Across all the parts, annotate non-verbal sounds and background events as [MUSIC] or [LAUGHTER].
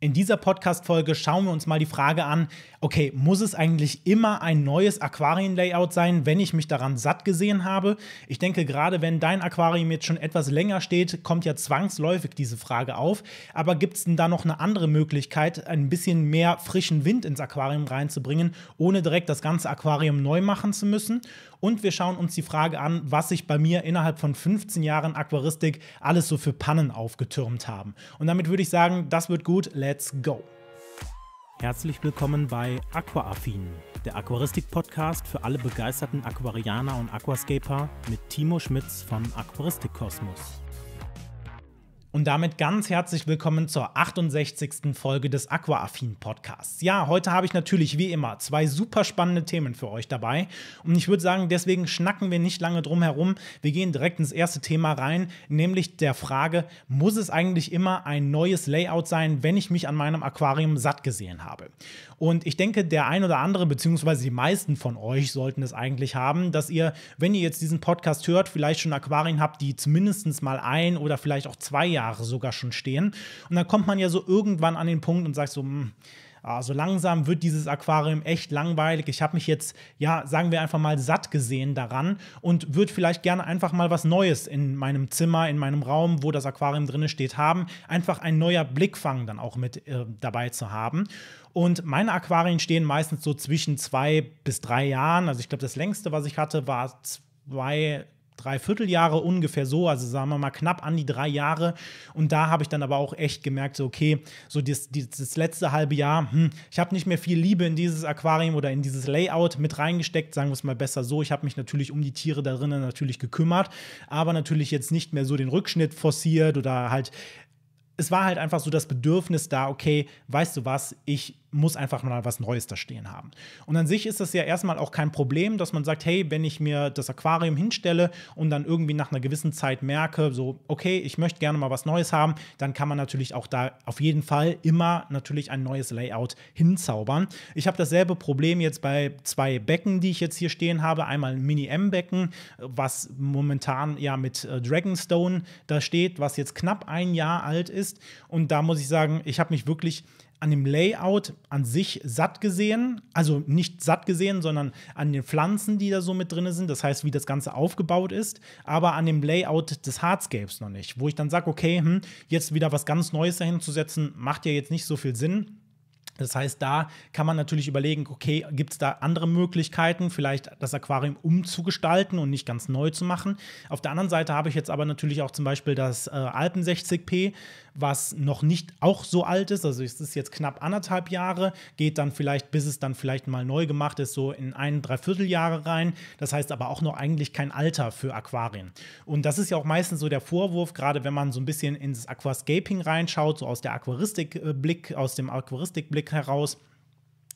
In dieser Podcast-Folge schauen wir uns mal die Frage an, okay, muss es eigentlich immer ein neues Aquarien-Layout sein, wenn ich mich daran satt gesehen habe? Ich denke, gerade wenn dein Aquarium jetzt schon etwas länger steht, kommt ja zwangsläufig diese Frage auf. Aber gibt es denn da noch eine andere Möglichkeit, ein bisschen mehr frischen Wind ins Aquarium reinzubringen, ohne direkt das ganze Aquarium neu machen zu müssen? Und wir schauen uns die Frage an, was sich bei mir innerhalb von 15 Jahren Aquaristik alles so für Pannen aufgetürmt haben. Und damit würde ich sagen, das wird gut. Let's go! Herzlich willkommen bei Aquaaffin, der Aquaristik-Podcast für alle begeisterten Aquarianer und Aquascaper mit Timo Schmitz von Aquaristik Kosmos und damit ganz herzlich willkommen zur 68. Folge des Aquaaffin Podcasts. Ja, heute habe ich natürlich wie immer zwei super spannende Themen für euch dabei und ich würde sagen, deswegen schnacken wir nicht lange drum herum. Wir gehen direkt ins erste Thema rein, nämlich der Frage, muss es eigentlich immer ein neues Layout sein, wenn ich mich an meinem Aquarium satt gesehen habe? Und ich denke, der ein oder andere, beziehungsweise die meisten von euch sollten es eigentlich haben, dass ihr, wenn ihr jetzt diesen Podcast hört, vielleicht schon Aquarien habt, die zumindest mal ein oder vielleicht auch zwei Jahre sogar schon stehen. Und dann kommt man ja so irgendwann an den Punkt und sagt so, mh, hm, also langsam wird dieses Aquarium echt langweilig. Ich habe mich jetzt, ja, sagen wir einfach mal satt gesehen daran und würde vielleicht gerne einfach mal was Neues in meinem Zimmer, in meinem Raum, wo das Aquarium drin steht, haben. Einfach ein neuer Blickfang dann auch mit äh, dabei zu haben. Und meine Aquarien stehen meistens so zwischen zwei bis drei Jahren. Also ich glaube, das längste, was ich hatte, war zwei drei Vierteljahre ungefähr so, also sagen wir mal knapp an die drei Jahre. Und da habe ich dann aber auch echt gemerkt, so okay, so das, das letzte halbe Jahr, hm, ich habe nicht mehr viel Liebe in dieses Aquarium oder in dieses Layout mit reingesteckt, sagen wir es mal besser so. Ich habe mich natürlich um die Tiere darin natürlich gekümmert, aber natürlich jetzt nicht mehr so den Rückschnitt forciert oder halt es war halt einfach so das Bedürfnis da, okay, weißt du was, ich muss einfach mal was Neues da stehen haben. Und an sich ist das ja erstmal auch kein Problem, dass man sagt, hey, wenn ich mir das Aquarium hinstelle und dann irgendwie nach einer gewissen Zeit merke, so, okay, ich möchte gerne mal was Neues haben, dann kann man natürlich auch da auf jeden Fall immer natürlich ein neues Layout hinzaubern. Ich habe dasselbe Problem jetzt bei zwei Becken, die ich jetzt hier stehen habe. Einmal ein Mini-M-Becken, was momentan ja mit äh, Dragonstone da steht, was jetzt knapp ein Jahr alt ist. Und da muss ich sagen, ich habe mich wirklich an dem Layout an sich satt gesehen. Also nicht satt gesehen, sondern an den Pflanzen, die da so mit drin sind. Das heißt, wie das Ganze aufgebaut ist. Aber an dem Layout des Hardscapes noch nicht. Wo ich dann sage, okay, hm, jetzt wieder was ganz Neues dahin zu setzen, macht ja jetzt nicht so viel Sinn. Das heißt, da kann man natürlich überlegen, okay, gibt es da andere Möglichkeiten, vielleicht das Aquarium umzugestalten und nicht ganz neu zu machen. Auf der anderen Seite habe ich jetzt aber natürlich auch zum Beispiel das äh, Alpen 60p, was noch nicht auch so alt ist, also es ist jetzt knapp anderthalb Jahre, geht dann vielleicht, bis es dann vielleicht mal neu gemacht ist, so in ein, dreiviertel Jahre rein. Das heißt aber auch noch eigentlich kein Alter für Aquarien. Und das ist ja auch meistens so der Vorwurf, gerade wenn man so ein bisschen ins Aquascaping reinschaut, so aus der Aquaristik-Blick, äh, aus dem Aquaristikblick heraus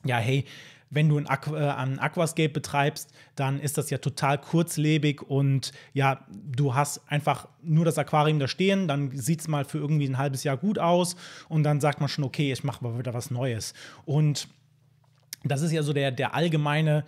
ja, hey, wenn du ein, Aqu äh, Aquascape betreibst, dann ist das ja total kurzlebig und ja, du hast einfach nur das Aquarium da stehen, dann sieht es mal für irgendwie ein halbes Jahr gut aus und dann sagt man schon, okay, ich mache mal wieder was Neues. Und das ist ja so der, der allgemeine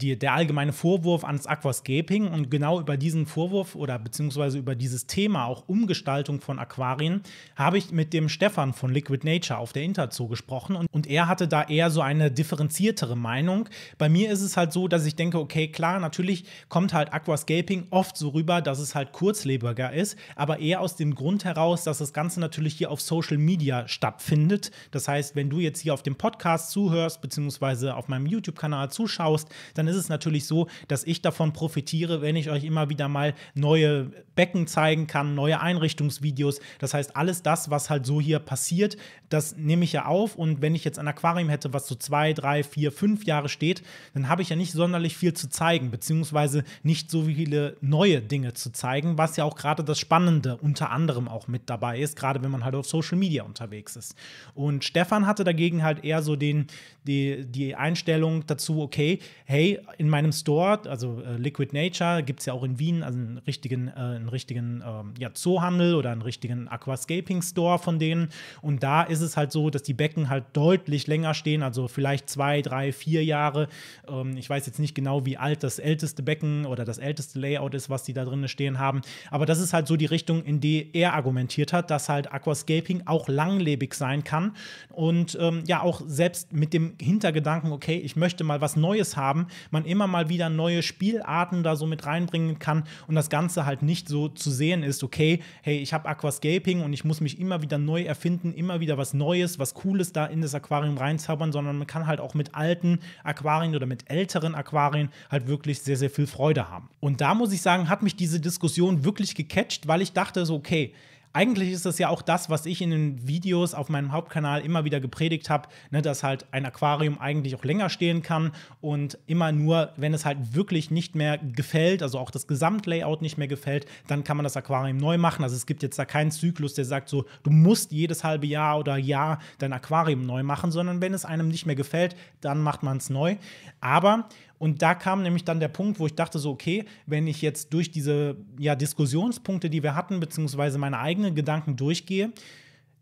die, der allgemeine Vorwurf ans Aquascaping und genau über diesen Vorwurf oder beziehungsweise über dieses Thema auch Umgestaltung von Aquarien habe ich mit dem Stefan von Liquid Nature auf der Interzoo gesprochen und, und er hatte da eher so eine differenziertere Meinung. Bei mir ist es halt so, dass ich denke, okay, klar, natürlich kommt halt Aquascaping oft so rüber, dass es halt kurzlebiger ist, aber eher aus dem Grund heraus, dass das Ganze natürlich hier auf Social Media stattfindet. Das heißt, wenn du jetzt hier auf dem Podcast zuhörst beziehungsweise auf meinem YouTube-Kanal zuschaust, dann ist es natürlich so, dass ich davon profitiere, wenn ich euch immer wieder mal neue Becken zeigen kann, neue Einrichtungsvideos. Das heißt, alles das, was halt so hier passiert, das nehme ich ja auf. Und wenn ich jetzt ein Aquarium hätte, was so zwei, drei, vier, fünf Jahre steht, dann habe ich ja nicht sonderlich viel zu zeigen, beziehungsweise nicht so viele neue Dinge zu zeigen, was ja auch gerade das Spannende unter anderem auch mit dabei ist, gerade wenn man halt auf Social Media unterwegs ist. Und Stefan hatte dagegen halt eher so den, die, die Einstellung dazu, okay, hey, in meinem Store, also äh, Liquid Nature, gibt es ja auch in Wien also einen richtigen, äh, einen richtigen äh, ja, Zoohandel oder einen richtigen Aquascaping-Store von denen. Und da ist es halt so, dass die Becken halt deutlich länger stehen, also vielleicht zwei, drei, vier Jahre. Ähm, ich weiß jetzt nicht genau, wie alt das älteste Becken oder das älteste Layout ist, was die da drin stehen haben. Aber das ist halt so die Richtung, in die er argumentiert hat, dass halt Aquascaping auch langlebig sein kann. Und ähm, ja, auch selbst mit dem Hintergedanken, okay, ich möchte mal was Neues haben, man immer mal wieder neue Spielarten da so mit reinbringen kann und das Ganze halt nicht so zu sehen ist, okay, hey, ich habe Aquascaping und ich muss mich immer wieder neu erfinden, immer wieder was Neues, was Cooles da in das Aquarium reinzaubern, sondern man kann halt auch mit alten Aquarien oder mit älteren Aquarien halt wirklich sehr, sehr viel Freude haben. Und da muss ich sagen, hat mich diese Diskussion wirklich gecatcht, weil ich dachte so, okay, eigentlich ist das ja auch das, was ich in den Videos auf meinem Hauptkanal immer wieder gepredigt habe, ne, dass halt ein Aquarium eigentlich auch länger stehen kann und immer nur, wenn es halt wirklich nicht mehr gefällt, also auch das Gesamtlayout nicht mehr gefällt, dann kann man das Aquarium neu machen. Also es gibt jetzt da keinen Zyklus, der sagt so, du musst jedes halbe Jahr oder Jahr dein Aquarium neu machen, sondern wenn es einem nicht mehr gefällt, dann macht man es neu. Aber und da kam nämlich dann der Punkt, wo ich dachte so, okay, wenn ich jetzt durch diese ja, Diskussionspunkte, die wir hatten, beziehungsweise meine eigenen Gedanken durchgehe,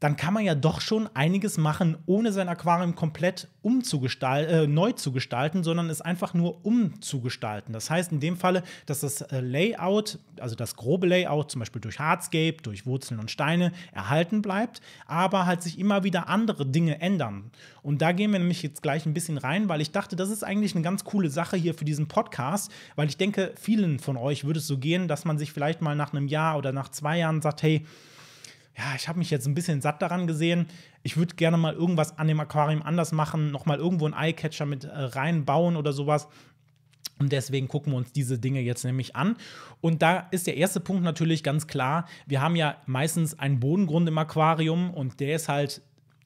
dann kann man ja doch schon einiges machen, ohne sein Aquarium komplett äh, neu zu gestalten, sondern es einfach nur umzugestalten. Das heißt in dem Falle, dass das äh, Layout, also das grobe Layout, zum Beispiel durch Hardscape, durch Wurzeln und Steine, erhalten bleibt, aber halt sich immer wieder andere Dinge ändern. Und da gehen wir nämlich jetzt gleich ein bisschen rein, weil ich dachte, das ist eigentlich eine ganz coole Sache hier für diesen Podcast, weil ich denke, vielen von euch würde es so gehen, dass man sich vielleicht mal nach einem Jahr oder nach zwei Jahren sagt, hey, ja, ich habe mich jetzt ein bisschen satt daran gesehen. Ich würde gerne mal irgendwas an dem Aquarium anders machen, nochmal irgendwo einen Eyecatcher mit äh, reinbauen oder sowas. Und deswegen gucken wir uns diese Dinge jetzt nämlich an. Und da ist der erste Punkt natürlich ganz klar. Wir haben ja meistens einen Bodengrund im Aquarium und der ist halt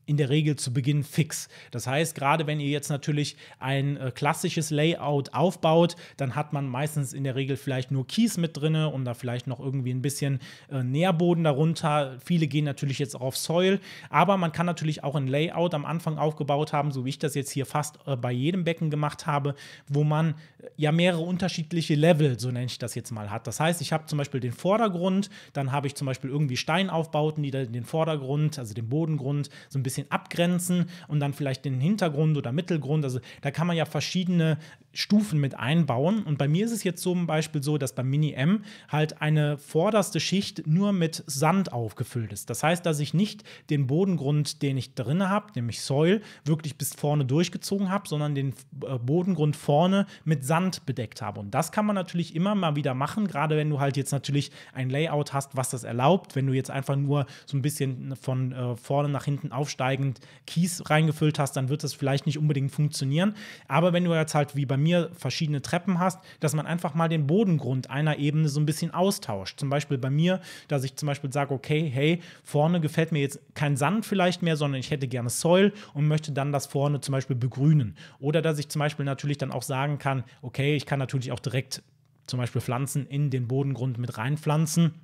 in der Regel zu Beginn fix. Das heißt, gerade wenn ihr jetzt natürlich ein äh, klassisches Layout aufbaut, dann hat man meistens in der Regel vielleicht nur Keys mit drin und da vielleicht noch irgendwie ein bisschen äh, Nährboden darunter. Viele gehen natürlich jetzt auch auf Soil, aber man kann natürlich auch ein Layout am Anfang aufgebaut haben, so wie ich das jetzt hier fast äh, bei jedem Becken gemacht habe, wo man äh, ja mehrere unterschiedliche Level, so nenne ich das jetzt mal, hat. Das heißt, ich habe zum Beispiel den Vordergrund, dann habe ich zum Beispiel irgendwie Steinaufbauten, die dann den Vordergrund, also den Bodengrund, so ein bisschen bisschen abgrenzen und dann vielleicht den Hintergrund oder Mittelgrund. Also da kann man ja verschiedene Stufen mit einbauen. Und bei mir ist es jetzt zum Beispiel so, dass beim Mini M halt eine vorderste Schicht nur mit Sand aufgefüllt ist. Das heißt, dass ich nicht den Bodengrund, den ich drin habe, nämlich Soil, wirklich bis vorne durchgezogen habe, sondern den äh, Bodengrund vorne mit Sand bedeckt habe. Und das kann man natürlich immer mal wieder machen, gerade wenn du halt jetzt natürlich ein Layout hast, was das erlaubt. Wenn du jetzt einfach nur so ein bisschen von äh, vorne nach hinten aufsteigend Kies reingefüllt hast, dann wird das vielleicht nicht unbedingt funktionieren. Aber wenn du jetzt halt wie beim mir verschiedene Treppen hast, dass man einfach mal den Bodengrund einer Ebene so ein bisschen austauscht. Zum Beispiel bei mir, dass ich zum Beispiel sage, okay, hey, vorne gefällt mir jetzt kein Sand vielleicht mehr, sondern ich hätte gerne Soil und möchte dann das vorne zum Beispiel begrünen. Oder dass ich zum Beispiel natürlich dann auch sagen kann, okay, ich kann natürlich auch direkt zum Beispiel Pflanzen in den Bodengrund mit reinpflanzen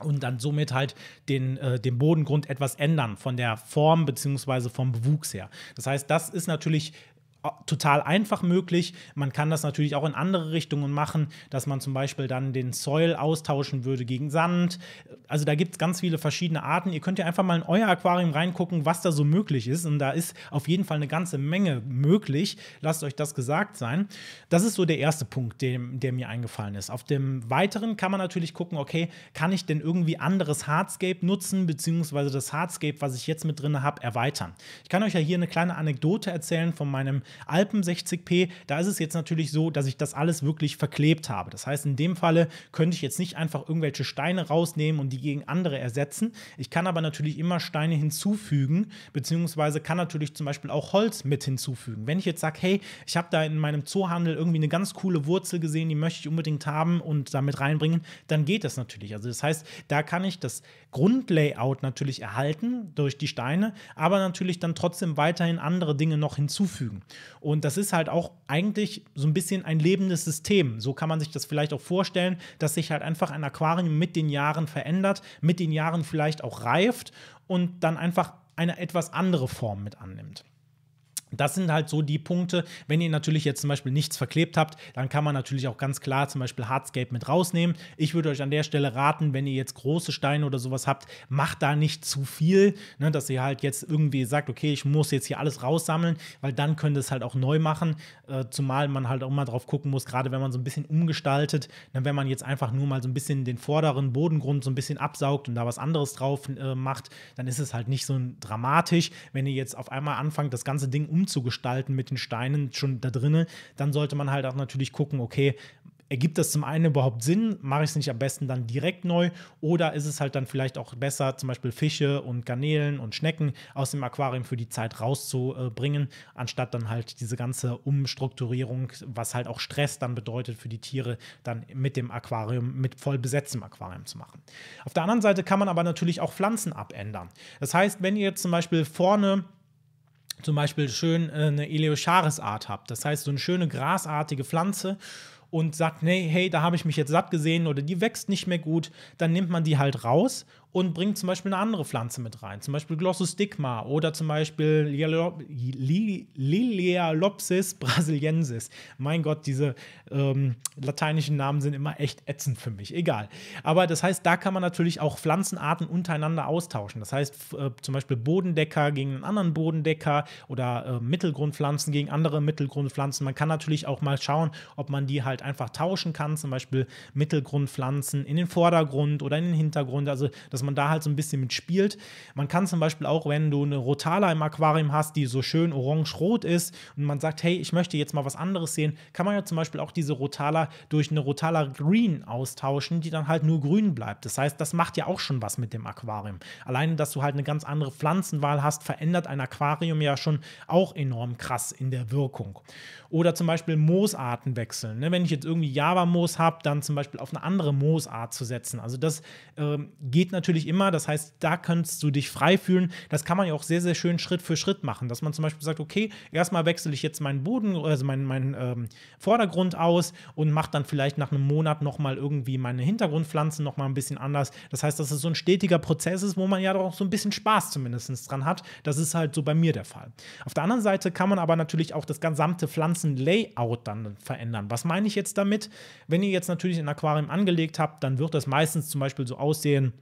und dann somit halt den, äh, den Bodengrund etwas ändern von der Form beziehungsweise vom Bewuchs her. Das heißt, das ist natürlich total einfach möglich. Man kann das natürlich auch in andere Richtungen machen, dass man zum Beispiel dann den Soil austauschen würde gegen Sand. Also da gibt es ganz viele verschiedene Arten. Ihr könnt ja einfach mal in euer Aquarium reingucken, was da so möglich ist. Und da ist auf jeden Fall eine ganze Menge möglich. Lasst euch das gesagt sein. Das ist so der erste Punkt, der, der mir eingefallen ist. Auf dem weiteren kann man natürlich gucken, okay, kann ich denn irgendwie anderes Hardscape nutzen, beziehungsweise das Hardscape, was ich jetzt mit drin habe, erweitern. Ich kann euch ja hier eine kleine Anekdote erzählen von meinem Alpen 60p, da ist es jetzt natürlich so, dass ich das alles wirklich verklebt habe. Das heißt, in dem Falle könnte ich jetzt nicht einfach irgendwelche Steine rausnehmen und die gegen andere ersetzen. Ich kann aber natürlich immer Steine hinzufügen, beziehungsweise kann natürlich zum Beispiel auch Holz mit hinzufügen. Wenn ich jetzt sage, hey, ich habe da in meinem Zoohandel irgendwie eine ganz coole Wurzel gesehen, die möchte ich unbedingt haben und damit reinbringen, dann geht das natürlich. Also das heißt, da kann ich das Grundlayout natürlich erhalten durch die Steine, aber natürlich dann trotzdem weiterhin andere Dinge noch hinzufügen. Und das ist halt auch eigentlich so ein bisschen ein lebendes System. So kann man sich das vielleicht auch vorstellen, dass sich halt einfach ein Aquarium mit den Jahren verändert, mit den Jahren vielleicht auch reift und dann einfach eine etwas andere Form mit annimmt. Das sind halt so die Punkte. Wenn ihr natürlich jetzt zum Beispiel nichts verklebt habt, dann kann man natürlich auch ganz klar zum Beispiel Hardscape mit rausnehmen. Ich würde euch an der Stelle raten, wenn ihr jetzt große Steine oder sowas habt, macht da nicht zu viel, ne, dass ihr halt jetzt irgendwie sagt, okay, ich muss jetzt hier alles raussammeln, weil dann könnt ihr es halt auch neu machen. Äh, zumal man halt auch mal drauf gucken muss, gerade wenn man so ein bisschen umgestaltet, ne, wenn man jetzt einfach nur mal so ein bisschen den vorderen Bodengrund so ein bisschen absaugt und da was anderes drauf äh, macht, dann ist es halt nicht so dramatisch. Wenn ihr jetzt auf einmal anfangt, das ganze Ding umzusetzen, umzugestalten mit den Steinen schon da drinnen, dann sollte man halt auch natürlich gucken, okay, ergibt das zum einen überhaupt Sinn? Mache ich es nicht am besten dann direkt neu? Oder ist es halt dann vielleicht auch besser, zum Beispiel Fische und Garnelen und Schnecken aus dem Aquarium für die Zeit rauszubringen, anstatt dann halt diese ganze Umstrukturierung, was halt auch Stress dann bedeutet für die Tiere, dann mit dem Aquarium, mit voll besetztem Aquarium zu machen. Auf der anderen Seite kann man aber natürlich auch Pflanzen abändern. Das heißt, wenn ihr jetzt zum Beispiel vorne zum Beispiel schön äh, eine Eleocharis-Art habt. Das heißt, so eine schöne grasartige Pflanze und sagt, nee, hey, da habe ich mich jetzt satt gesehen oder die wächst nicht mehr gut, dann nimmt man die halt raus und bringt zum Beispiel eine andere Pflanze mit rein, zum Beispiel Glossostigma oder zum Beispiel Lilialopsis brasiliensis. Mein Gott, diese ähm, lateinischen Namen sind immer echt ätzend für mich, egal. Aber das heißt, da kann man natürlich auch Pflanzenarten untereinander austauschen. Das heißt, äh, zum Beispiel Bodendecker gegen einen anderen Bodendecker oder äh, Mittelgrundpflanzen gegen andere Mittelgrundpflanzen. Man kann natürlich auch mal schauen, ob man die halt einfach tauschen kann, zum Beispiel Mittelgrundpflanzen in den Vordergrund oder in den Hintergrund. Also das dass man da halt so ein bisschen mit spielt. Man kann zum Beispiel auch, wenn du eine Rotala im Aquarium hast, die so schön orange-rot ist und man sagt, hey, ich möchte jetzt mal was anderes sehen, kann man ja zum Beispiel auch diese Rotala durch eine Rotala Green austauschen, die dann halt nur grün bleibt. Das heißt, das macht ja auch schon was mit dem Aquarium. Alleine, dass du halt eine ganz andere Pflanzenwahl hast, verändert ein Aquarium ja schon auch enorm krass in der Wirkung. Oder zum Beispiel Moosarten wechseln. Ne? Wenn ich jetzt irgendwie Java-Moos habe, dann zum Beispiel auf eine andere Moosart zu setzen. Also das ähm, geht natürlich natürlich immer. Das heißt, da kannst du dich frei fühlen. Das kann man ja auch sehr, sehr schön Schritt für Schritt machen, dass man zum Beispiel sagt, okay, erstmal wechsle ich jetzt meinen Boden, also meinen, meinen ähm, Vordergrund aus und mache dann vielleicht nach einem Monat nochmal irgendwie meine Hintergrundpflanzen nochmal ein bisschen anders. Das heißt, dass es so ein stetiger Prozess ist, wo man ja doch auch so ein bisschen Spaß zumindest dran hat. Das ist halt so bei mir der Fall. Auf der anderen Seite kann man aber natürlich auch das gesamte Pflanzenlayout dann verändern. Was meine ich jetzt damit? Wenn ihr jetzt natürlich ein Aquarium angelegt habt, dann wird das meistens zum Beispiel so aussehen,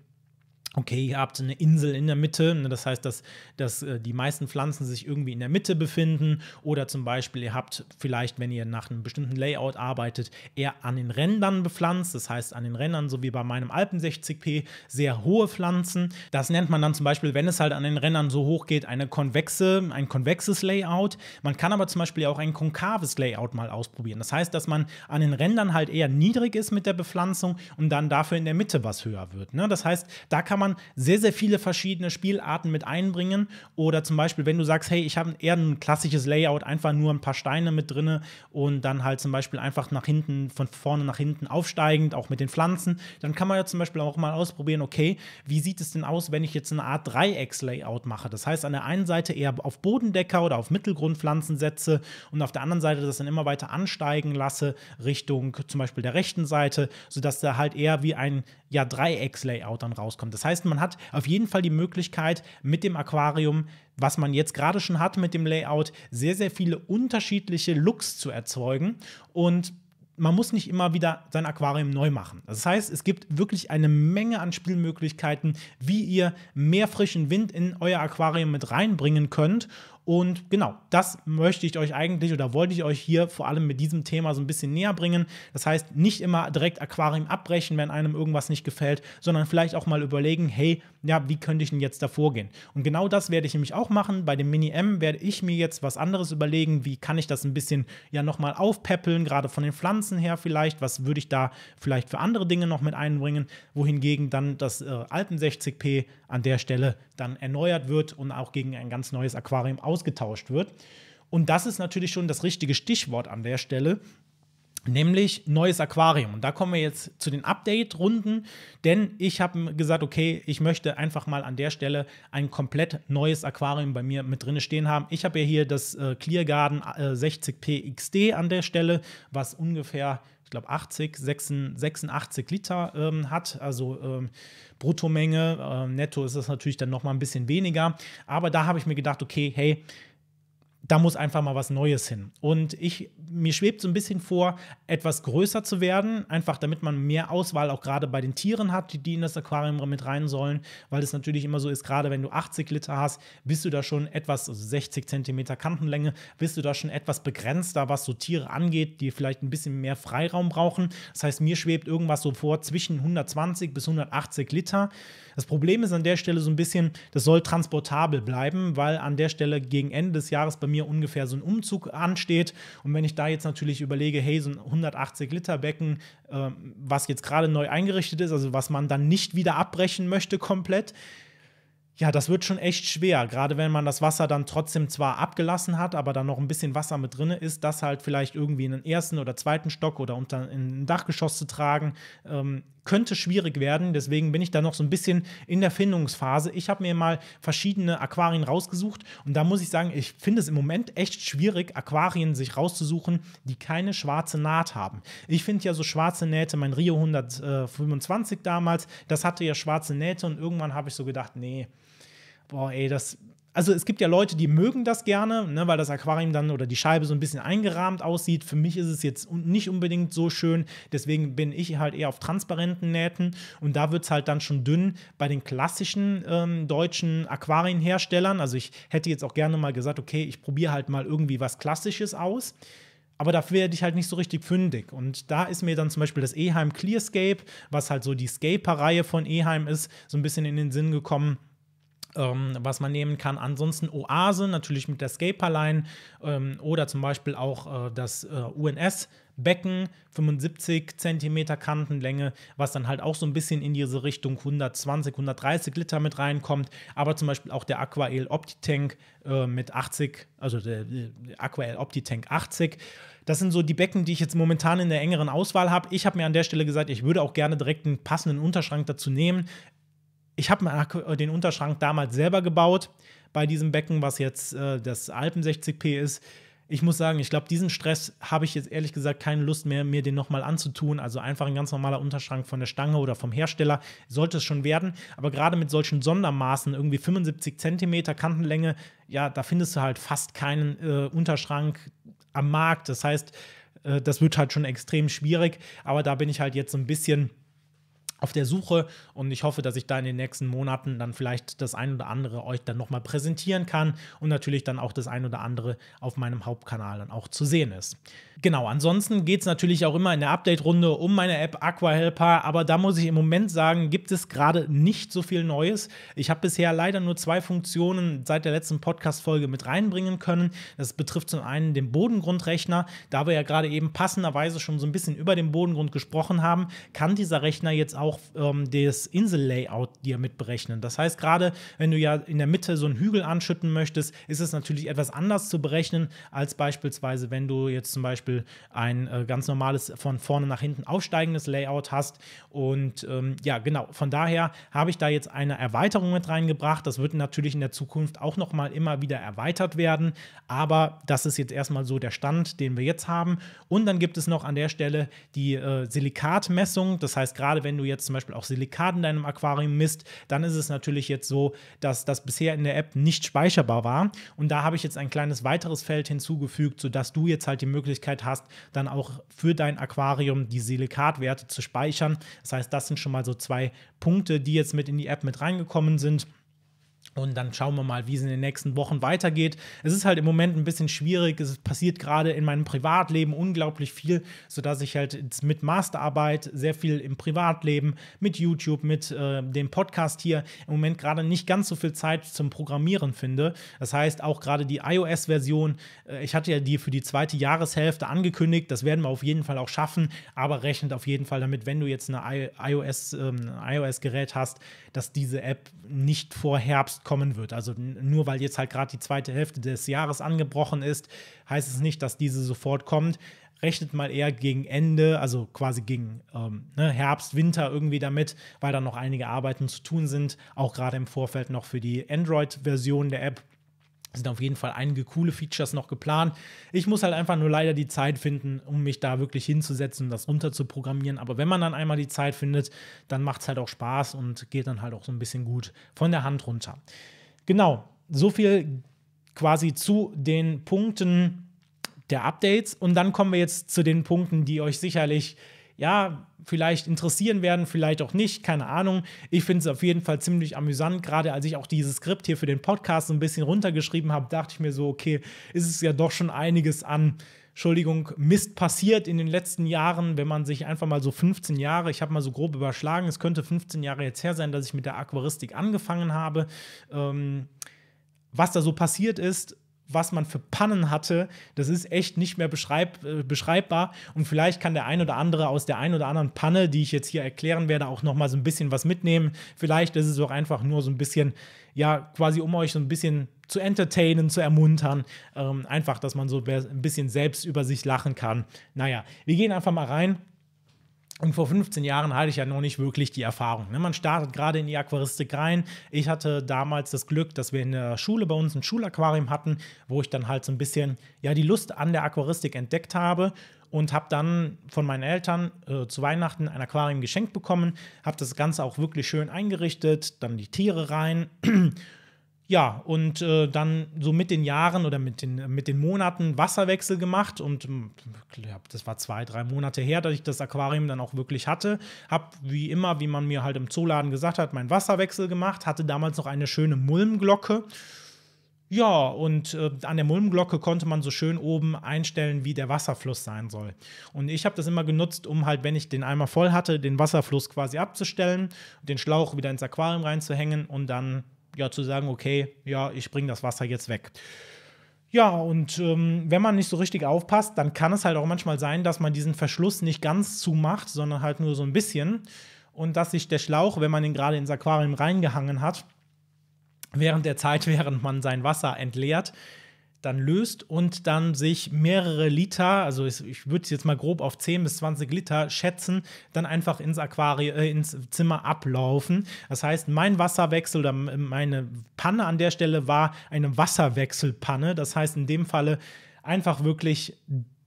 Okay, ihr habt eine Insel in der Mitte, ne? das heißt, dass, dass äh, die meisten Pflanzen sich irgendwie in der Mitte befinden oder zum Beispiel ihr habt vielleicht, wenn ihr nach einem bestimmten Layout arbeitet, eher an den Rändern bepflanzt, das heißt an den Rändern, so wie bei meinem Alpen 60p, sehr hohe Pflanzen. Das nennt man dann zum Beispiel, wenn es halt an den Rändern so hoch geht, eine konvexe, ein konvexes Layout. Man kann aber zum Beispiel auch ein konkaves Layout mal ausprobieren. Das heißt, dass man an den Rändern halt eher niedrig ist mit der Bepflanzung und dann dafür in der Mitte was höher wird. Ne? Das heißt, da kann man man sehr, sehr viele verschiedene Spielarten mit einbringen. Oder zum Beispiel, wenn du sagst, hey, ich habe eher ein klassisches Layout, einfach nur ein paar Steine mit drinne und dann halt zum Beispiel einfach nach hinten, von vorne nach hinten aufsteigend, auch mit den Pflanzen, dann kann man ja zum Beispiel auch mal ausprobieren, okay, wie sieht es denn aus, wenn ich jetzt eine Art Dreiecks-Layout mache? Das heißt, an der einen Seite eher auf Bodendecker oder auf Mittelgrundpflanzen setze und auf der anderen Seite das dann immer weiter ansteigen lasse, Richtung zum Beispiel der rechten Seite, sodass da halt eher wie ein ja Dreiecks-Layout dann rauskommt. Das heißt, man hat auf jeden Fall die Möglichkeit, mit dem Aquarium, was man jetzt gerade schon hat mit dem Layout, sehr, sehr viele unterschiedliche Looks zu erzeugen und man muss nicht immer wieder sein Aquarium neu machen. Das heißt, es gibt wirklich eine Menge an Spielmöglichkeiten, wie ihr mehr frischen Wind in euer Aquarium mit reinbringen könnt und genau, das möchte ich euch eigentlich oder wollte ich euch hier vor allem mit diesem Thema so ein bisschen näher bringen. Das heißt, nicht immer direkt Aquarium abbrechen, wenn einem irgendwas nicht gefällt, sondern vielleicht auch mal überlegen, hey, ja, wie könnte ich denn jetzt da vorgehen? Und genau das werde ich nämlich auch machen. Bei dem Mini-M werde ich mir jetzt was anderes überlegen. Wie kann ich das ein bisschen ja nochmal aufpäppeln, gerade von den Pflanzen her vielleicht? Was würde ich da vielleicht für andere Dinge noch mit einbringen? Wohingegen dann das äh, Alpen 60p an der Stelle dann erneuert wird und auch gegen ein ganz neues Aquarium ausgetauscht wird. Und das ist natürlich schon das richtige Stichwort an der Stelle, Nämlich neues Aquarium. Und da kommen wir jetzt zu den Update-Runden, denn ich habe gesagt, okay, ich möchte einfach mal an der Stelle ein komplett neues Aquarium bei mir mit drin stehen haben. Ich habe ja hier das äh, Clear äh, 60p XD an der Stelle, was ungefähr ich glaube 80, 86 Liter ähm, hat, also ähm, Bruttomenge. Ähm, netto ist das natürlich dann nochmal ein bisschen weniger. Aber da habe ich mir gedacht, okay, hey, da muss einfach mal was Neues hin. Und ich, mir schwebt so ein bisschen vor, etwas größer zu werden, einfach damit man mehr Auswahl auch gerade bei den Tieren hat, die, die in das Aquarium mit rein sollen, weil es natürlich immer so ist, gerade wenn du 80 Liter hast, bist du da schon etwas, also 60 Zentimeter Kantenlänge, bist du da schon etwas begrenzter, was so Tiere angeht, die vielleicht ein bisschen mehr Freiraum brauchen. Das heißt, mir schwebt irgendwas so vor zwischen 120 bis 180 Liter. Das Problem ist an der Stelle so ein bisschen, das soll transportabel bleiben, weil an der Stelle gegen Ende des Jahres bei mir mir ungefähr so ein Umzug ansteht. Und wenn ich da jetzt natürlich überlege, hey, so ein 180 Liter Becken, äh, was jetzt gerade neu eingerichtet ist, also was man dann nicht wieder abbrechen möchte komplett, ja, das wird schon echt schwer, gerade wenn man das Wasser dann trotzdem zwar abgelassen hat, aber dann noch ein bisschen Wasser mit drin ist, das halt vielleicht irgendwie in den ersten oder zweiten Stock oder unter in ein Dachgeschoss zu tragen, ähm, könnte schwierig werden. Deswegen bin ich da noch so ein bisschen in der Findungsphase. Ich habe mir mal verschiedene Aquarien rausgesucht und da muss ich sagen, ich finde es im Moment echt schwierig, Aquarien sich rauszusuchen, die keine schwarze Naht haben. Ich finde ja so schwarze Nähte, mein Rio 125 damals, das hatte ja schwarze Nähte und irgendwann habe ich so gedacht, nee, boah, ey, das also es gibt ja Leute, die mögen das gerne, ne, weil das Aquarium dann oder die Scheibe so ein bisschen eingerahmt aussieht. Für mich ist es jetzt nicht unbedingt so schön, deswegen bin ich halt eher auf transparenten Nähten und da wird es halt dann schon dünn bei den klassischen ähm, deutschen Aquarienherstellern. Also ich hätte jetzt auch gerne mal gesagt, okay, ich probiere halt mal irgendwie was Klassisches aus aber dafür werde ich halt nicht so richtig fündig. Und da ist mir dann zum Beispiel das Eheim Clearscape, was halt so die Scaper-Reihe von Eheim ist, so ein bisschen in den Sinn gekommen ähm, was man nehmen kann. Ansonsten Oase, natürlich mit der Scaperline ähm, oder zum Beispiel auch äh, das äh, UNS. Becken, 75 cm Kantenlänge, was dann halt auch so ein bisschen in diese Richtung 120, 130 Liter mit reinkommt. Aber zum Beispiel auch der Aquael Optitank äh, mit 80, also der, der äh, Aquael Optitank 80. Das sind so die Becken, die ich jetzt momentan in der engeren Auswahl habe. Ich habe mir an der Stelle gesagt, ich würde auch gerne direkt einen passenden Unterschrank dazu nehmen ich habe äh, den Unterschrank damals selber gebaut bei diesem Becken, was jetzt äh, das Alpen 60p ist. Ich muss sagen, ich glaube, diesen Stress habe ich jetzt ehrlich gesagt keine Lust mehr, mir den nochmal anzutun. Also einfach ein ganz normaler Unterschrank von der Stange oder vom Hersteller sollte es schon werden. Aber gerade mit solchen Sondermaßen, irgendwie 75 Zentimeter Kantenlänge, ja, da findest du halt fast keinen äh, Unterschrank am Markt. Das heißt, äh, das wird halt schon extrem schwierig. Aber da bin ich halt jetzt so ein bisschen auf der Suche und ich hoffe, dass ich da in den nächsten Monaten dann vielleicht das ein oder andere euch dann nochmal präsentieren kann und natürlich dann auch das ein oder andere auf meinem Hauptkanal dann auch zu sehen ist. Genau, ansonsten geht es natürlich auch immer in der Update-Runde um meine App AquaHelper, aber da muss ich im Moment sagen, gibt es gerade nicht so viel Neues. Ich habe bisher leider nur zwei Funktionen seit der letzten Podcast-Folge mit reinbringen können. Das betrifft zum einen den Bodengrundrechner. Da wir ja gerade eben passenderweise schon so ein bisschen über den Bodengrund gesprochen haben, kann dieser Rechner jetzt auch auch ähm, das Insellayout dir mitberechnen. Das heißt, gerade wenn du ja in der Mitte so einen Hügel anschütten möchtest, ist es natürlich etwas anders zu berechnen, als beispielsweise, wenn du jetzt zum Beispiel ein äh, ganz normales von vorne nach hinten aufsteigendes Layout hast. Und ähm, ja, genau, von daher habe ich da jetzt eine Erweiterung mit reingebracht. Das wird natürlich in der Zukunft auch nochmal immer wieder erweitert werden. Aber das ist jetzt erstmal so der Stand, den wir jetzt haben. Und dann gibt es noch an der Stelle die äh, Silikatmessung. Das heißt, gerade wenn du jetzt jetzt zum Beispiel auch Silikat in deinem Aquarium misst, dann ist es natürlich jetzt so, dass das bisher in der App nicht speicherbar war. Und da habe ich jetzt ein kleines weiteres Feld hinzugefügt, sodass du jetzt halt die Möglichkeit hast, dann auch für dein Aquarium die Silikatwerte zu speichern. Das heißt, das sind schon mal so zwei Punkte, die jetzt mit in die App mit reingekommen sind. Und dann schauen wir mal, wie es in den nächsten Wochen weitergeht. Es ist halt im Moment ein bisschen schwierig. Es passiert gerade in meinem Privatleben unglaublich viel, sodass ich halt jetzt mit Masterarbeit sehr viel im Privatleben, mit YouTube, mit äh, dem Podcast hier im Moment gerade nicht ganz so viel Zeit zum Programmieren finde. Das heißt, auch gerade die iOS-Version, äh, ich hatte ja die für die zweite Jahreshälfte angekündigt. Das werden wir auf jeden Fall auch schaffen. Aber rechnet auf jeden Fall damit, wenn du jetzt ein ähm, iOS-Gerät ähm, iOS hast, dass diese App nicht vor Herbst Herbst kommen wird. Also nur weil jetzt halt gerade die zweite Hälfte des Jahres angebrochen ist, heißt es nicht, dass diese sofort kommt. Rechnet mal eher gegen Ende, also quasi gegen ähm, ne, Herbst, Winter irgendwie damit, weil da noch einige Arbeiten zu tun sind, auch gerade im Vorfeld noch für die Android-Version der App sind auf jeden Fall einige coole Features noch geplant. Ich muss halt einfach nur leider die Zeit finden, um mich da wirklich hinzusetzen und das runter zu programmieren. Aber wenn man dann einmal die Zeit findet, dann macht es halt auch Spaß und geht dann halt auch so ein bisschen gut von der Hand runter. Genau, so viel quasi zu den Punkten der Updates. Und dann kommen wir jetzt zu den Punkten, die euch sicherlich ja, vielleicht interessieren werden, vielleicht auch nicht, keine Ahnung. Ich finde es auf jeden Fall ziemlich amüsant. Gerade als ich auch dieses Skript hier für den Podcast so ein bisschen runtergeschrieben habe, dachte ich mir so, okay, ist es ja doch schon einiges an Entschuldigung, Mist passiert in den letzten Jahren, wenn man sich einfach mal so 15 Jahre, ich habe mal so grob überschlagen, es könnte 15 Jahre jetzt her sein, dass ich mit der Aquaristik angefangen habe. Ähm, was da so passiert ist, was man für Pannen hatte, das ist echt nicht mehr beschreib, äh, beschreibbar. Und vielleicht kann der ein oder andere aus der ein oder anderen Panne, die ich jetzt hier erklären werde, auch nochmal so ein bisschen was mitnehmen. Vielleicht ist es auch einfach nur so ein bisschen, ja, quasi um euch so ein bisschen zu entertainen, zu ermuntern. Ähm, einfach, dass man so ein bisschen selbst über sich lachen kann. Naja, wir gehen einfach mal rein und vor 15 Jahren hatte ich ja noch nicht wirklich die Erfahrung. Ne? Man startet gerade in die Aquaristik rein. Ich hatte damals das Glück, dass wir in der Schule bei uns ein Schulaquarium hatten, wo ich dann halt so ein bisschen ja, die Lust an der Aquaristik entdeckt habe und habe dann von meinen Eltern äh, zu Weihnachten ein Aquarium geschenkt bekommen, habe das Ganze auch wirklich schön eingerichtet, dann die Tiere rein ja, und äh, dann so mit den Jahren oder mit den, mit den Monaten Wasserwechsel gemacht und glaub, hm, das war zwei, drei Monate her, dass ich das Aquarium dann auch wirklich hatte. Hab wie immer, wie man mir halt im Zooladen gesagt hat, meinen Wasserwechsel gemacht, hatte damals noch eine schöne Mulmglocke. Ja, und äh, an der Mulmglocke konnte man so schön oben einstellen, wie der Wasserfluss sein soll. Und ich habe das immer genutzt, um halt, wenn ich den Eimer voll hatte, den Wasserfluss quasi abzustellen, den Schlauch wieder ins Aquarium reinzuhängen und dann ja zu sagen, okay, ja, ich bringe das Wasser jetzt weg. Ja, und ähm, wenn man nicht so richtig aufpasst, dann kann es halt auch manchmal sein, dass man diesen Verschluss nicht ganz zumacht, sondern halt nur so ein bisschen. Und dass sich der Schlauch, wenn man ihn gerade ins Aquarium reingehangen hat, während der Zeit, [LAUGHS] während man sein Wasser entleert, dann löst und dann sich mehrere Liter, also ich, ich würde es jetzt mal grob auf 10 bis 20 Liter schätzen, dann einfach ins Aquarium, äh, ins Zimmer ablaufen. Das heißt, mein Wasserwechsel oder meine Panne an der Stelle war eine Wasserwechselpanne. Das heißt, in dem Falle einfach wirklich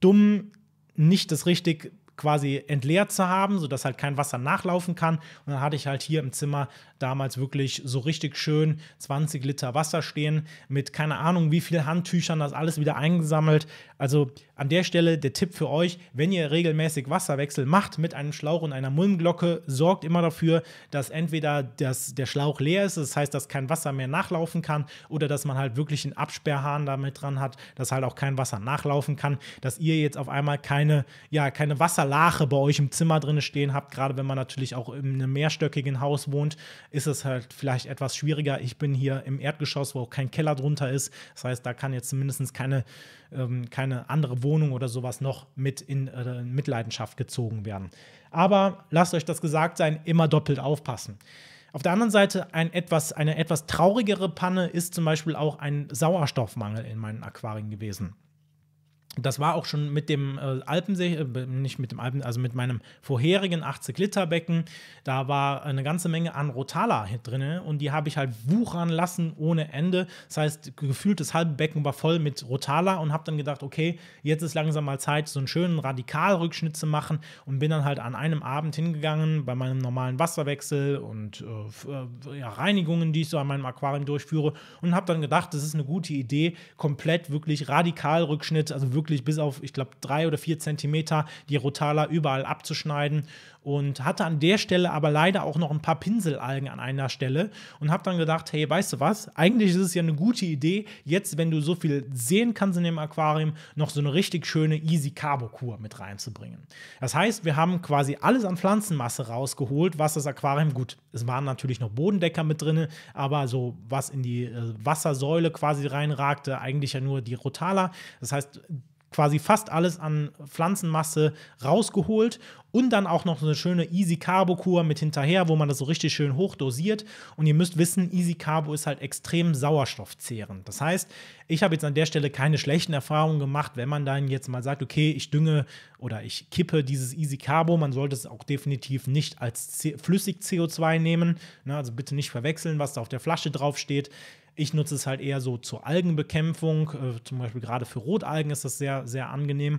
dumm, nicht das richtig quasi entleert zu haben, sodass halt kein Wasser nachlaufen kann. Und dann hatte ich halt hier im Zimmer damals wirklich so richtig schön 20 Liter Wasser stehen, mit keine Ahnung wie viel Handtüchern das alles wieder eingesammelt. Also an der Stelle der Tipp für euch, wenn ihr regelmäßig Wasserwechsel macht mit einem Schlauch und einer Mulmglocke, sorgt immer dafür, dass entweder das, der Schlauch leer ist, das heißt, dass kein Wasser mehr nachlaufen kann oder dass man halt wirklich einen Absperrhahn damit dran hat, dass halt auch kein Wasser nachlaufen kann, dass ihr jetzt auf einmal keine, ja, keine Wasserlache bei euch im Zimmer drin stehen habt, gerade wenn man natürlich auch in einem mehrstöckigen Haus wohnt, ist es halt vielleicht etwas schwieriger. Ich bin hier im Erdgeschoss, wo auch kein Keller drunter ist. Das heißt, da kann jetzt zumindest keine, ähm, keine andere Wohnung oder sowas noch mit in äh, Mitleidenschaft gezogen werden. Aber lasst euch das gesagt sein, immer doppelt aufpassen. Auf der anderen Seite ein etwas, eine etwas traurigere Panne ist zum Beispiel auch ein Sauerstoffmangel in meinen Aquarien gewesen das war auch schon mit dem äh, Alpensee, äh, nicht mit dem Alpen, also mit meinem vorherigen 80-Liter-Becken. Da war eine ganze Menge an Rotala drin und die habe ich halt wuchern lassen ohne Ende. Das heißt, gefühlt das halbe Becken war voll mit Rotala und habe dann gedacht, okay, jetzt ist langsam mal Zeit, so einen schönen Radikalrückschnitt zu machen und bin dann halt an einem Abend hingegangen bei meinem normalen Wasserwechsel und äh, äh ja, Reinigungen, die ich so an meinem Aquarium durchführe und habe dann gedacht, das ist eine gute Idee, komplett wirklich Radikalrückschnitt, also wirklich wirklich bis auf, ich glaube, drei oder vier Zentimeter die Rotala überall abzuschneiden und hatte an der Stelle aber leider auch noch ein paar Pinselalgen an einer Stelle und habe dann gedacht, hey, weißt du was? Eigentlich ist es ja eine gute Idee, jetzt, wenn du so viel sehen kannst in dem Aquarium, noch so eine richtig schöne Easy Carbo Kur mit reinzubringen. Das heißt, wir haben quasi alles an Pflanzenmasse rausgeholt, was das Aquarium gut. Es waren natürlich noch Bodendecker mit drin, aber so was in die äh, Wassersäule quasi reinragte, eigentlich ja nur die Rotala. Das heißt, quasi fast alles an Pflanzenmasse rausgeholt und dann auch noch so eine schöne Easy Carbo Kur mit hinterher, wo man das so richtig schön hochdosiert. Und ihr müsst wissen, Easy Carbo ist halt extrem sauerstoffzehrend. Das heißt, ich habe jetzt an der Stelle keine schlechten Erfahrungen gemacht, wenn man dann jetzt mal sagt, okay, ich dünge oder ich kippe dieses Easy Carbo. Man sollte es auch definitiv nicht als C flüssig CO2 nehmen. Ne, also bitte nicht verwechseln, was da auf der Flasche draufsteht. Ich nutze es halt eher so zur Algenbekämpfung. Äh, zum Beispiel gerade für Rotalgen ist das sehr, sehr angenehm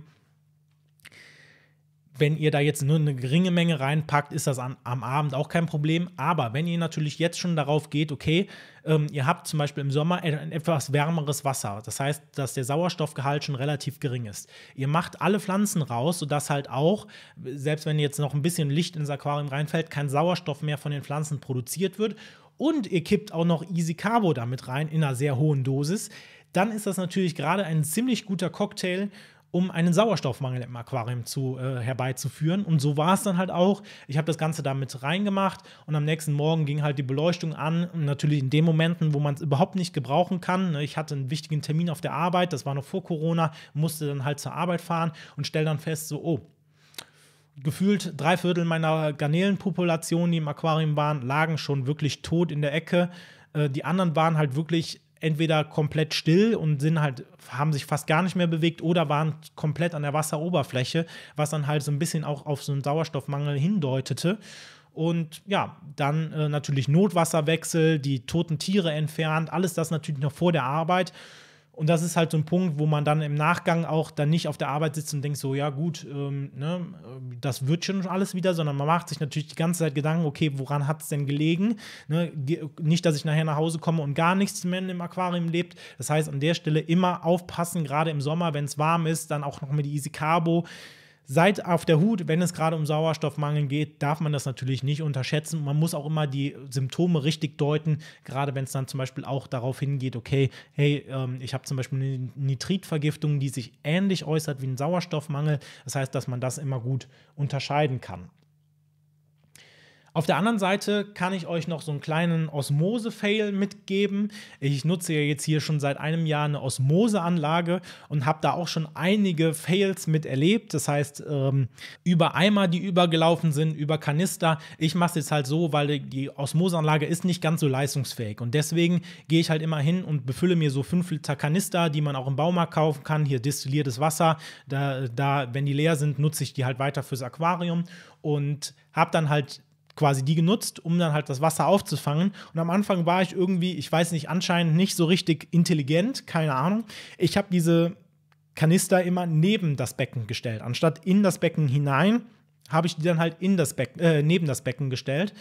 wenn ihr da jetzt nur eine geringe Menge reinpackt, ist das an, am Abend auch kein Problem. Aber wenn ihr natürlich jetzt schon darauf geht, okay, ähm, ihr habt zum Beispiel im Sommer ein etwas wärmeres Wasser, das heißt, dass der Sauerstoffgehalt schon relativ gering ist. Ihr macht alle Pflanzen raus, sodass halt auch, selbst wenn jetzt noch ein bisschen Licht ins Aquarium reinfällt, kein Sauerstoff mehr von den Pflanzen produziert wird. Und ihr kippt auch noch Easy Carbo damit rein in einer sehr hohen Dosis. Dann ist das natürlich gerade ein ziemlich guter Cocktail um einen Sauerstoffmangel im Aquarium zu, äh, herbeizuführen. Und so war es dann halt auch. Ich habe das Ganze damit reingemacht und am nächsten Morgen ging halt die Beleuchtung an. Und natürlich in den Momenten, wo man es überhaupt nicht gebrauchen kann. Ne, ich hatte einen wichtigen Termin auf der Arbeit, das war noch vor Corona, musste dann halt zur Arbeit fahren und stelle dann fest, so, oh, gefühlt drei Viertel meiner Garnelenpopulation, die im Aquarium waren, lagen schon wirklich tot in der Ecke. Äh, die anderen waren halt wirklich entweder komplett still und sind halt, haben sich fast gar nicht mehr bewegt oder waren komplett an der Wasseroberfläche, was dann halt so ein bisschen auch auf so einen Sauerstoffmangel hindeutete. Und ja, dann äh, natürlich Notwasserwechsel, die toten Tiere entfernt, alles das natürlich noch vor der Arbeit. Und das ist halt so ein Punkt, wo man dann im Nachgang auch dann nicht auf der Arbeit sitzt und denkt so, ja gut, ähm, ne, das wird schon alles wieder, sondern man macht sich natürlich die ganze Zeit Gedanken, okay, woran hat es denn gelegen? Ne, nicht, dass ich nachher nach Hause komme und gar nichts mehr im Aquarium lebt. Das heißt, an der Stelle immer aufpassen, gerade im Sommer, wenn es warm ist, dann auch noch mit die Easy Carbo seid auf der Hut, wenn es gerade um Sauerstoffmangel geht, darf man das natürlich nicht unterschätzen. Man muss auch immer die Symptome richtig deuten, gerade wenn es dann zum Beispiel auch darauf hingeht, okay, hey, ähm, ich habe zum Beispiel eine Nitritvergiftung, die sich ähnlich äußert wie ein Sauerstoffmangel. Das heißt, dass man das immer gut unterscheiden kann. Auf der anderen Seite kann ich euch noch so einen kleinen Osmose-Fail mitgeben. Ich nutze ja jetzt hier schon seit einem Jahr eine Osmose-Anlage und habe da auch schon einige Fails mit erlebt. Das heißt, ähm, über Eimer, die übergelaufen sind, über Kanister. Ich mache es jetzt halt so, weil die Osmose-Anlage ist nicht ganz so leistungsfähig. Und deswegen gehe ich halt immer hin und befülle mir so 5 Liter Kanister, die man auch im Baumarkt kaufen kann. Hier destilliertes Wasser. Da, da, wenn die leer sind, nutze ich die halt weiter fürs Aquarium und habe dann halt quasi die genutzt, um dann halt das Wasser aufzufangen. Und am Anfang war ich irgendwie, ich weiß nicht, anscheinend nicht so richtig intelligent, keine Ahnung. Ich habe diese Kanister immer neben das Becken gestellt. Anstatt in das Becken hinein, habe ich die dann halt in das Becken, äh, neben das Becken gestellt.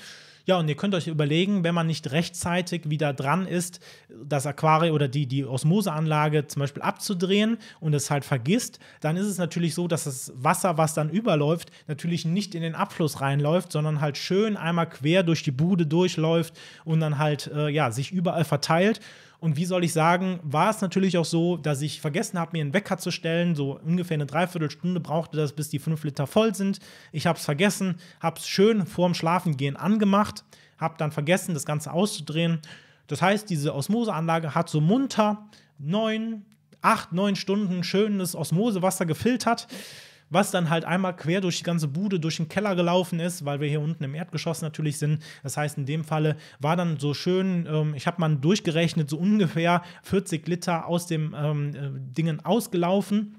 Ja, und ihr könnt euch überlegen, wenn man nicht rechtzeitig wieder dran ist, das Aquarium oder die, die Osmoseanlage zum Beispiel abzudrehen und es halt vergisst, dann ist es natürlich so, dass das Wasser, was dann überläuft, natürlich nicht in den Abfluss reinläuft, sondern halt schön einmal quer durch die Bude durchläuft und dann halt äh, ja, sich überall verteilt. Und wie soll ich sagen, war es natürlich auch so, dass ich vergessen habe, mir einen Wecker zu stellen. So ungefähr eine Dreiviertelstunde brauchte das, bis die fünf Liter voll sind. Ich habe es vergessen, habe es schön vorm Schlafengehen angemacht, habe dann vergessen, das Ganze auszudrehen. Das heißt, diese Osmoseanlage hat so munter neun, acht, neun Stunden schönes Osmosewasser gefiltert was dann halt einmal quer durch die ganze Bude, durch den Keller gelaufen ist, weil wir hier unten im Erdgeschoss natürlich sind. Das heißt, in dem Falle war dann so schön, ähm, ich habe mal durchgerechnet, so ungefähr 40 Liter aus dem ähm, äh, Dingen ausgelaufen.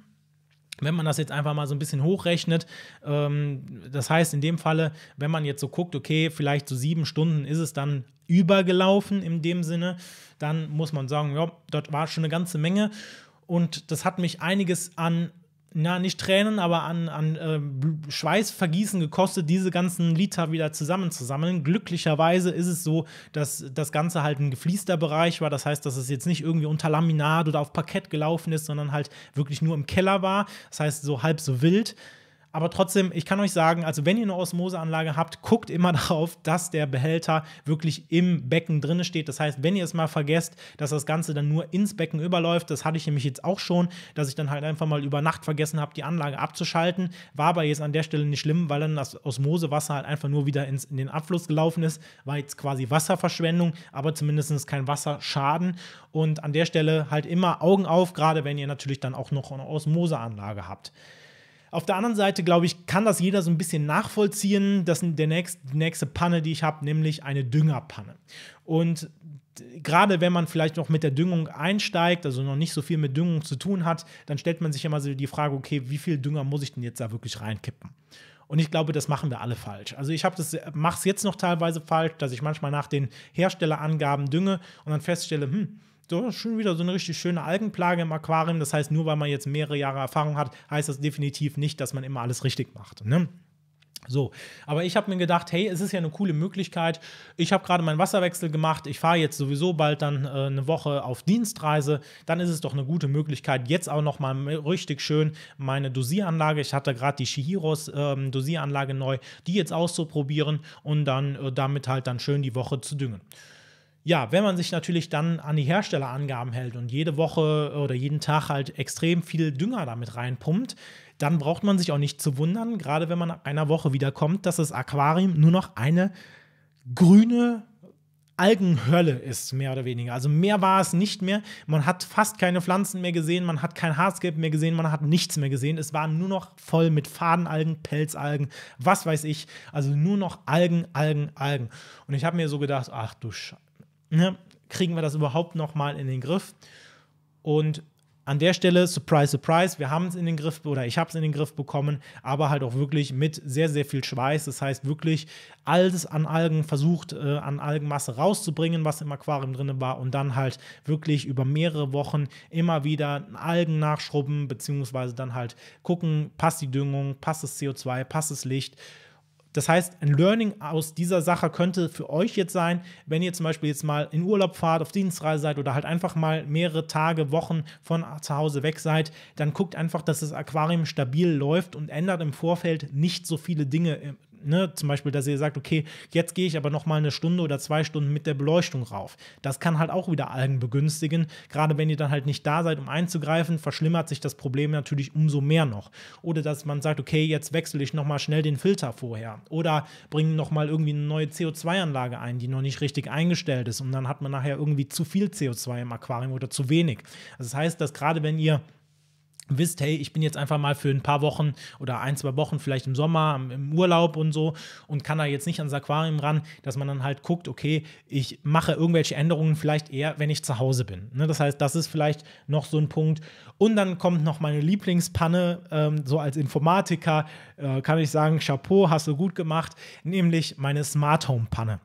Wenn man das jetzt einfach mal so ein bisschen hochrechnet, ähm, das heißt in dem Falle, wenn man jetzt so guckt, okay, vielleicht so sieben Stunden ist es dann übergelaufen in dem Sinne, dann muss man sagen, ja, dort war schon eine ganze Menge und das hat mich einiges an na, nicht Tränen, aber an, an äh, Schweißvergießen gekostet, diese ganzen Liter wieder zusammenzusammeln. Glücklicherweise ist es so, dass das Ganze halt ein gefließter Bereich war. Das heißt, dass es jetzt nicht irgendwie unter Laminat oder auf Parkett gelaufen ist, sondern halt wirklich nur im Keller war. Das heißt, so halb so wild. Aber trotzdem, ich kann euch sagen, also wenn ihr eine Osmoseanlage habt, guckt immer [LAUGHS] darauf, dass der Behälter wirklich im Becken drin steht. Das heißt, wenn ihr es mal vergesst, dass das Ganze dann nur ins Becken überläuft, das hatte ich nämlich jetzt auch schon, dass ich dann halt einfach mal über Nacht vergessen habe, die Anlage abzuschalten. War aber jetzt an der Stelle nicht schlimm, weil dann das Osmosewasser halt einfach nur wieder ins, in den Abfluss gelaufen ist. War jetzt quasi Wasserverschwendung, aber zumindest kein Wasserschaden. Und an der Stelle halt immer Augen auf, gerade wenn ihr natürlich dann auch noch eine Osmoseanlage habt. Auf der anderen Seite, glaube ich, kann das jeder so ein bisschen nachvollziehen. Das ist der nächst, die nächste Panne, die ich habe, nämlich eine Düngerpanne. Und gerade wenn man vielleicht noch mit der Düngung einsteigt, also noch nicht so viel mit Düngung zu tun hat, dann stellt man sich immer so die Frage, okay, wie viel Dünger muss ich denn jetzt da wirklich reinkippen? Und ich glaube, das machen wir alle falsch. Also ich mache es jetzt noch teilweise falsch, dass ich manchmal nach den Herstellerangaben dünge und dann feststelle, hm, so schon wieder so eine richtig schöne Algenplage im Aquarium. Das heißt, nur weil man jetzt mehrere Jahre Erfahrung hat, heißt das definitiv nicht, dass man immer alles richtig macht. Ne? So, aber ich habe mir gedacht, hey, es ist ja eine coole Möglichkeit. Ich habe gerade meinen Wasserwechsel gemacht. Ich fahre jetzt sowieso bald dann äh, eine Woche auf Dienstreise. Dann ist es doch eine gute Möglichkeit, jetzt auch noch mal richtig schön meine Dosieranlage. Ich hatte gerade die Shihiros ähm, Dosieranlage neu, die jetzt auszuprobieren und dann äh, damit halt dann schön die Woche zu düngen ja, wenn man sich natürlich dann an die Herstellerangaben hält und jede Woche oder jeden Tag halt extrem viel Dünger damit reinpumpt, dann braucht man sich auch nicht zu wundern, gerade wenn man nach einer Woche wiederkommt, dass das Aquarium nur noch eine grüne Algenhölle ist, mehr oder weniger. Also mehr war es nicht mehr. Man hat fast keine Pflanzen mehr gesehen, man hat kein Hardscape mehr gesehen, man hat nichts mehr gesehen. Es war nur noch voll mit Fadenalgen, Pelzalgen, was weiß ich. Also nur noch Algen, Algen, Algen. Und ich habe mir so gedacht, ach du Scheiße ne, kriegen wir das überhaupt noch mal in den Griff? Und an der Stelle, surprise, surprise, wir haben es in den Griff oder ich habe es in den Griff bekommen, aber halt auch wirklich mit sehr, sehr viel Schweiß. Das heißt, wirklich alles an Algen versucht, äh, an Algenmasse rauszubringen, was im Aquarium drin war und dann halt wirklich über mehrere Wochen immer wieder Algen nachschrubben, beziehungsweise dann halt gucken, passt die Düngung, passt das CO2, passt das Licht das heißt, ein Learning aus dieser Sache könnte für euch jetzt sein, wenn ihr zum Beispiel jetzt mal in Urlaub fahrt, auf Dienstreise seid oder halt einfach mal mehrere Tage, Wochen von zu Hause weg seid, dann guckt einfach, dass das Aquarium stabil läuft und ändert im Vorfeld nicht so viele Dinge ne, zum Beispiel, dass ihr sagt, okay, jetzt gehe ich aber noch mal eine Stunde oder zwei Stunden mit der Beleuchtung rauf. Das kann halt auch wieder Algen begünstigen. Gerade wenn ihr dann halt nicht da seid, um einzugreifen, verschlimmert sich das Problem natürlich umso mehr noch. Oder dass man sagt, okay, jetzt wechsle ich noch mal schnell den Filter vorher. Oder bringen noch mal irgendwie eine neue CO2-Anlage ein, die noch nicht richtig eingestellt ist. Und dann hat man nachher irgendwie zu viel CO2 im Aquarium oder zu wenig. Also das heißt, dass gerade wenn ihr wisst, hey, ich bin jetzt einfach mal für ein paar Wochen oder ein, zwei Wochen vielleicht im Sommer, im Urlaub und so und kann da jetzt nicht ans Aquarium ran, dass man dann halt guckt, okay, ich mache irgendwelche Änderungen vielleicht eher, wenn ich zu Hause bin. Ne? Das heißt, das ist vielleicht noch so ein Punkt. Und dann kommt noch meine Lieblingspanne, ähm, so als Informatiker äh, kann ich sagen, Chapeau, hast du gut gemacht, nämlich meine Smart Home Panne.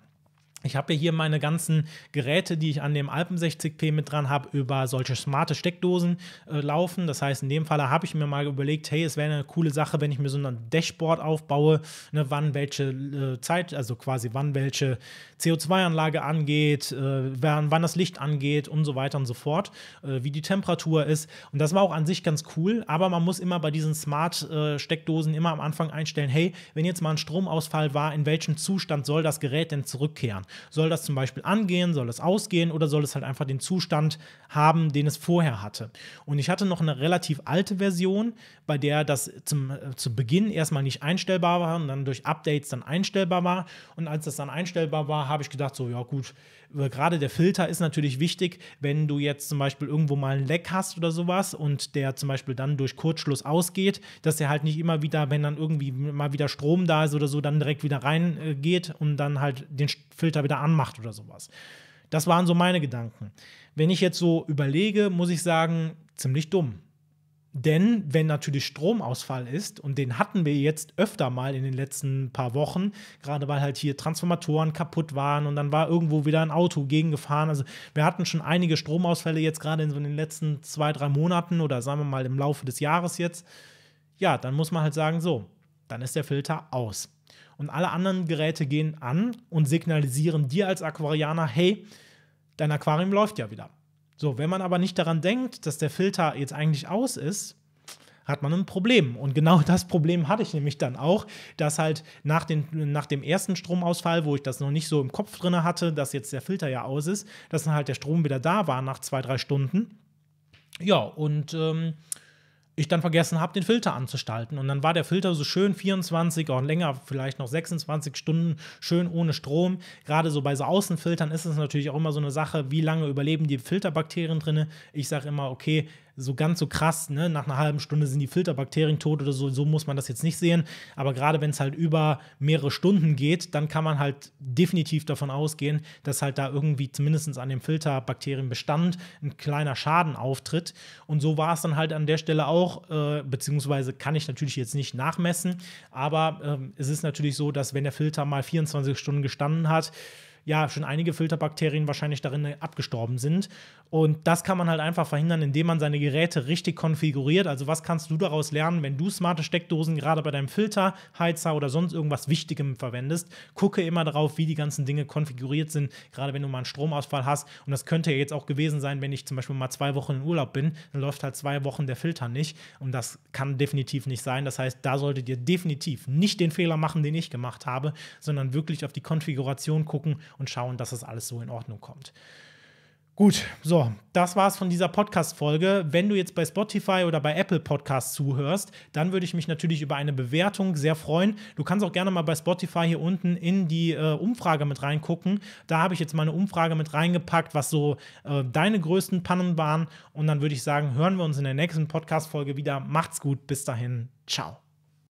Ich habe hier meine ganzen Geräte, die ich an dem Alpen 60p mit dran habe, über solche smarte Steckdosen äh, laufen. Das heißt, in dem Fall habe ich mir mal überlegt, hey, es wäre eine coole Sache, wenn ich mir so ein Dashboard aufbaue, ne, wann welche äh, Zeit, also quasi wann welche CO2-Anlage angeht, äh, wann, wann, das Licht angeht und so weiter und so fort, äh, wie die Temperatur ist. Und das war auch an sich ganz cool, aber man muss immer bei diesen Smart-Steckdosen äh, immer am Anfang einstellen, hey, wenn jetzt mal ein Stromausfall war, in welchem Zustand soll das Gerät denn zurückkehren? Soll das zum Beispiel angehen, soll das ausgehen oder soll es halt einfach den Zustand haben, den es vorher hatte? Und ich hatte noch eine relativ alte Version, bei der das zum, äh, zu Beginn erstmal nicht einstellbar war und dann durch Updates dann einstellbar war. Und als das dann einstellbar war, habe ich gedacht, so, ja gut, gerade der Filter ist natürlich wichtig, wenn du jetzt zum Beispiel irgendwo mal einen Leck hast oder sowas und der zum Beispiel dann durch Kurzschluss ausgeht, dass der halt nicht immer wieder, wenn dann irgendwie mal wieder Strom da ist oder so, dann direkt wieder reingeht und dann halt den Filter wieder anmacht oder sowas. Das waren so meine Gedanken. Wenn ich jetzt so überlege, muss ich sagen, ziemlich dumm. Denn wenn natürlich Stromausfall ist, und den hatten wir jetzt öfter mal in den letzten paar Wochen, gerade weil halt hier Transformatoren kaputt waren und dann war irgendwo wieder ein Auto gegengefahren. Also wir hatten schon einige Stromausfälle jetzt gerade in so den letzten zwei, drei Monaten oder sagen wir mal im Laufe des Jahres jetzt. Ja, dann muss man halt sagen, so, dann ist der Filter aus. Und alle anderen Geräte gehen an und signalisieren dir als Aquarianer, hey, dein Aquarium läuft ja wieder. So, wenn man aber nicht daran denkt, dass der Filter jetzt eigentlich aus ist, hat man ein Problem. Und genau [LAUGHS] das Problem hatte ich nämlich dann auch, dass halt nach, den, nach dem ersten Stromausfall, wo ich das noch nicht so im Kopf drin hatte, dass jetzt der Filter ja aus ist, dass dann halt der Strom wieder da war nach zwei, drei Stunden. Ja, und ähm, ich dann vergessen habe, den Filter anzustalten. Und dann war der Filter so schön 24, auch länger, vielleicht noch 26 Stunden, schön ohne Strom. Gerade so bei so Außenfiltern ist es natürlich auch immer so eine Sache, wie lange überleben die Filterbakterien drinne. Ich sage immer, okay, so ganz so krass, ne? nach einer halben Stunde sind die Filterbakterien tot oder so, so muss man das jetzt nicht sehen. Aber gerade wenn es halt über mehrere Stunden geht, dann kann man halt definitiv davon ausgehen, dass halt da irgendwie zumindest an dem Filterbakterienbestand ein kleiner Schaden auftritt. Und so war es dann halt an der Stelle auch, äh, beziehungsweise kann ich natürlich jetzt nicht nachmessen, aber äh, es ist natürlich so, dass wenn der Filter mal 24 Stunden gestanden hat, ja schon einige Filterbakterien wahrscheinlich darin äh, abgestorben sind. Und das kann man halt einfach verhindern, indem man seine Geräte richtig konfiguriert. Also was kannst du daraus lernen, wenn du smarte Steckdosen gerade bei deinem Filter, Heizer oder sonst irgendwas Wichtigem verwendest? Gucke immer darauf, wie die ganzen Dinge konfiguriert sind, gerade wenn du mal einen Stromausfall hast. Und das könnte ja jetzt auch gewesen sein, wenn ich zum Beispiel mal zwei Wochen in Urlaub bin, dann läuft halt zwei Wochen der Filter nicht. Und das kann definitiv nicht sein. Das heißt, da solltet ihr definitiv nicht den Fehler machen, den ich gemacht habe, sondern wirklich auf die Konfiguration gucken und schauen, dass das alles so in Ordnung kommt. Gut, so, das war's von dieser Podcast-Folge. Wenn du jetzt bei Spotify oder bei Apple Podcasts zuhörst, dann würde ich mich natürlich über eine Bewertung sehr freuen. Du kannst auch gerne mal bei Spotify hier unten in die äh, Umfrage mit reingucken. Da habe ich jetzt mal eine Umfrage mit reingepackt, was so äh, deine größten Pannen waren. Und dann würde ich sagen, hören wir uns in der nächsten Podcast-Folge wieder. Macht's gut, bis dahin. Ciao.